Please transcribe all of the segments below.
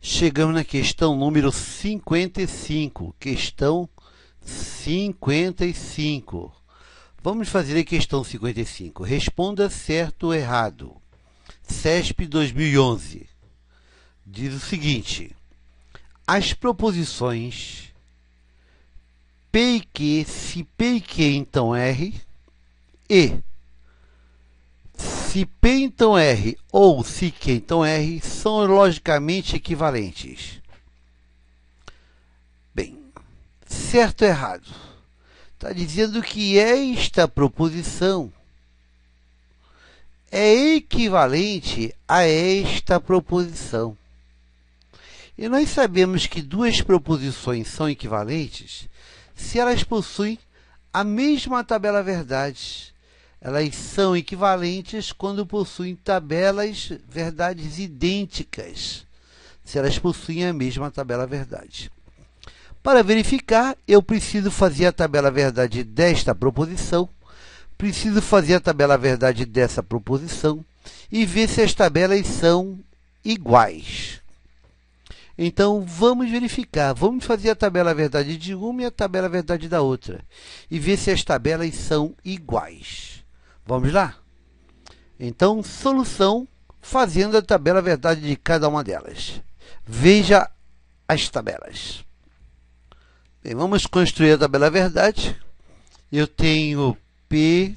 chegamos na questão número 55. Questão 55. Vamos fazer a questão 55. Responda certo ou errado. CESP 2011. Diz o seguinte: As proposições P e Q, se P e Q então R, e se P então R ou se Q então R são logicamente equivalentes. Bem, certo ou errado? Está dizendo que esta proposição é equivalente a esta proposição. E nós sabemos que duas proposições são equivalentes se elas possuem a mesma tabela verdade elas são equivalentes quando possuem tabelas verdades idênticas, se elas possuem a mesma tabela verdade. Para verificar, eu preciso fazer a tabela verdade desta proposição, preciso fazer a tabela verdade dessa proposição e ver se as tabelas são iguais. Então vamos verificar, vamos fazer a tabela verdade de uma e a tabela verdade da outra e ver se as tabelas são iguais. Vamos lá? Então, solução fazendo a tabela verdade de cada uma delas. Veja as tabelas. Bem, vamos construir a tabela verdade. Eu tenho P,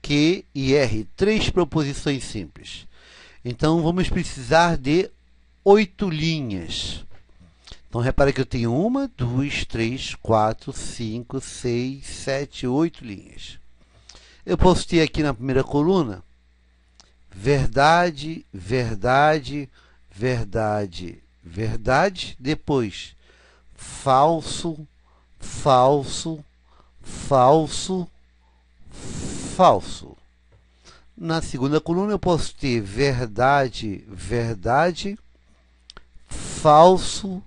Q e R, três proposições simples. Então, vamos precisar de oito linhas. Então, repara que eu tenho uma, duas, três, quatro, cinco, seis, sete, oito linhas. Eu postei aqui na primeira coluna: verdade, verdade, verdade, verdade. Depois, falso, falso, falso, falso. Na segunda coluna eu postei verdade, verdade, falso,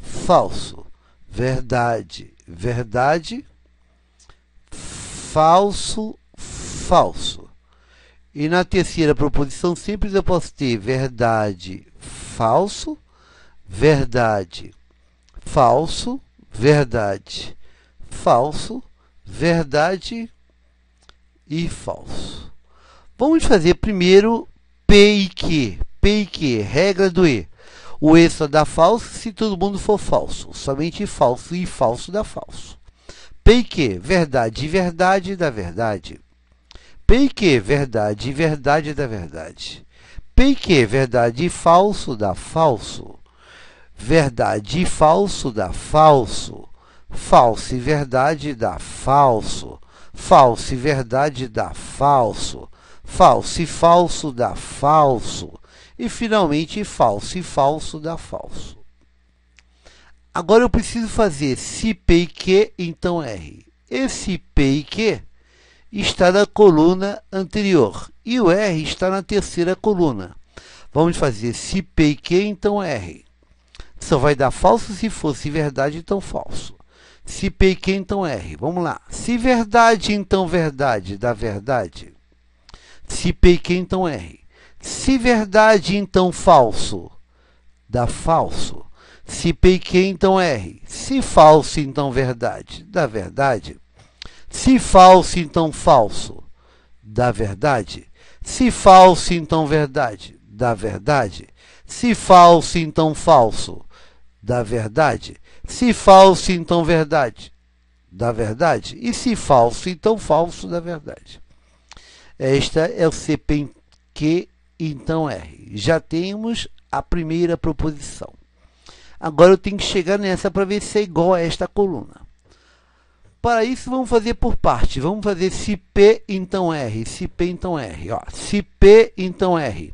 falso. Verdade, verdade, falso, falso. E na terceira proposição simples eu posso ter verdade, falso, verdade, falso, verdade, falso, verdade e falso. Vamos fazer primeiro P e Q. P e Q, regra do E. O E só dá falso se todo mundo for falso. Somente falso e falso dá falso. P e Q, verdade e verdade dá verdade. Peique, é verdade verdade da verdade. Peique, é verdade e falso da falso. Verdade e falso da falso. Falso e verdade da falso. Falso e verdade da falso. Falso e falso da falso. E finalmente, falso e falso da falso. Agora eu preciso fazer se P e Q, então R. Esse P e Q está na coluna anterior e o R está na terceira coluna. Vamos fazer se P e Q, então R. Só vai dar falso se fosse verdade, então falso. Se P e Q, então R. Vamos lá. Se verdade, então verdade, dá verdade. Se P e Q, então R. Se verdade, então falso, dá falso. Se P e Q, então R. Se falso, então verdade, dá verdade. Se falso, então falso, da verdade. Se falso, então verdade, da verdade. Se falso, então falso, da verdade. Se falso, então verdade, da verdade. E se falso, então falso, da verdade. Esta é o CPQ, então R. Já temos a primeira proposição. Agora eu tenho que chegar nessa para ver se é igual a esta coluna. Para isso, vamos fazer por parte. Vamos fazer se P, então R. Se P, então R. Ó, se P, então R.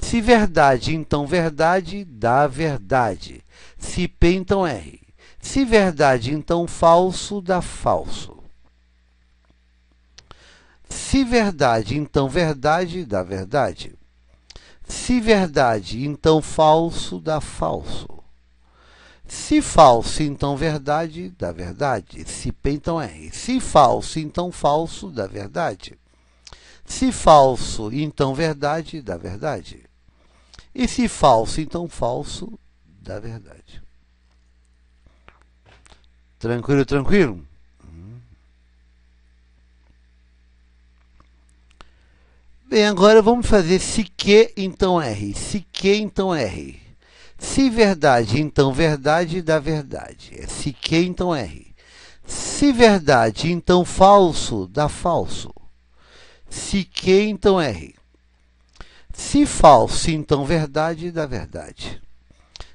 Se verdade, então verdade, dá verdade. Se P, então R. Se verdade, então falso, dá falso. Se verdade, então verdade, dá verdade. Se verdade, então falso, dá falso. Se falso, então verdade, da verdade. Se P, então R. É, se falso, então falso, da verdade. Se falso, então verdade, da verdade. E se falso, então falso, da verdade. Tranquilo, tranquilo? Hum. Bem, agora vamos fazer se Q, então R. Se Q, então R. Se verdade, então verdade da verdade. Se que, então R. Se verdade, então falso dá falso. Se que, então R. Se falso, então verdade da verdade.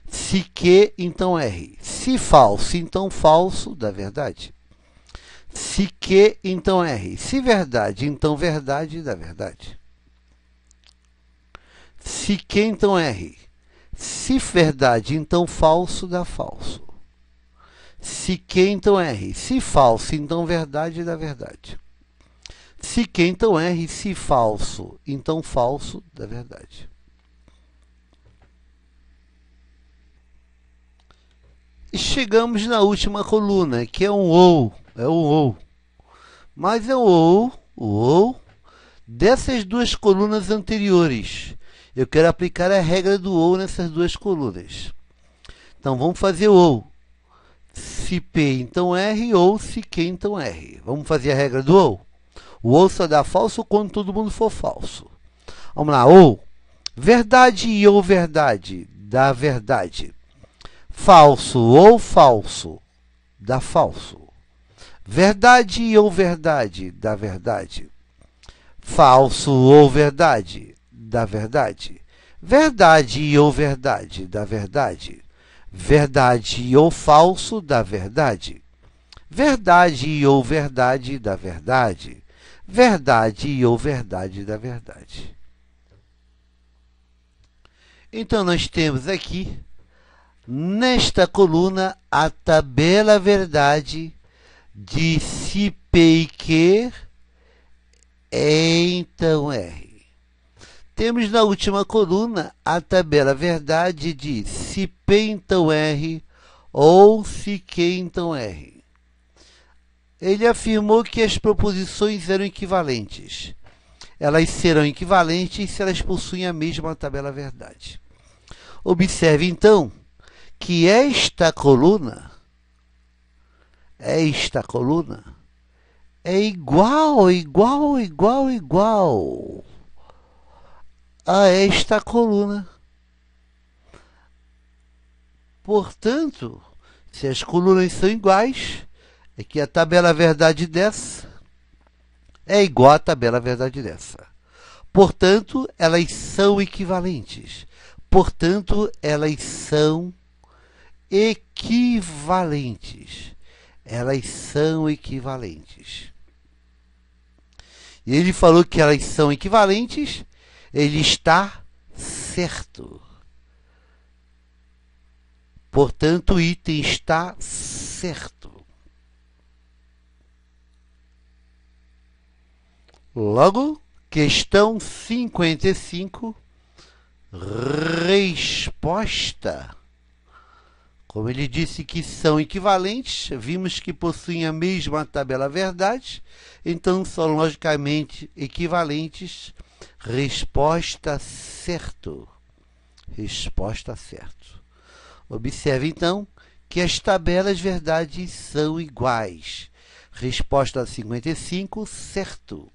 Se que, então R. Se falso, então falso da verdade. Se que, então R. Se verdade, então verdade da verdade. Se que, então R. Se verdade, então falso dá falso. Se que, então erre. Se falso, então verdade dá verdade. Se que, então erre. Se falso, então falso dá verdade. E chegamos na última coluna, que é um ou. É um ou. Mas é o ou, o ou dessas duas colunas anteriores eu quero aplicar a regra do OU nessas duas colunas. Então vamos fazer o OU. Se P então R ou se Q então R. Vamos fazer a regra do OU. O OU só dá falso quando todo mundo for falso. Vamos lá, OU. Verdade e ou verdade dá verdade. Falso ou falso dá falso. Verdade ou verdade dá verdade. Falso ou verdade da verdade. Verdade ou verdade da verdade. Verdade ou falso da verdade. Verdade ou verdade da verdade. Verdade ou verdade da verdade. Então, nós temos aqui, nesta coluna, a tabela verdade de se P e Q, então R. Temos na última coluna a tabela verdade de se P então R ou se Q então R. Ele afirmou que as proposições eram equivalentes. Elas serão equivalentes se elas possuem a mesma tabela verdade. Observe então que esta coluna, esta coluna, é igual, igual, igual, igual a ah, é esta coluna. Portanto, se as colunas são iguais, é que a tabela verdade dessa é igual à tabela verdade dessa. Portanto, elas são equivalentes. Portanto, elas são equivalentes. Elas são equivalentes. E ele falou que elas são equivalentes ele está certo. Portanto, o item está certo. Logo, questão 55, resposta. Como ele disse que são equivalentes, vimos que possuem a mesma tabela verdade, então são logicamente equivalentes Resposta certo. Resposta certo. Observe então que as tabelas verdades são iguais. Resposta 55, certo.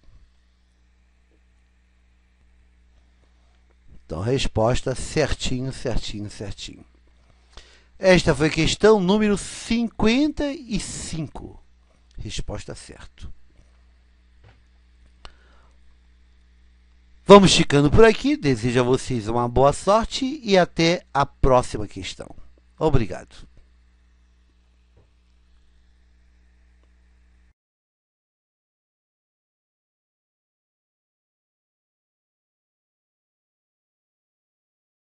Então, resposta certinho, certinho, certinho. Esta foi questão número 55. Resposta certo. Vamos ficando por aqui. Desejo a vocês uma boa sorte e até a próxima questão. Obrigado.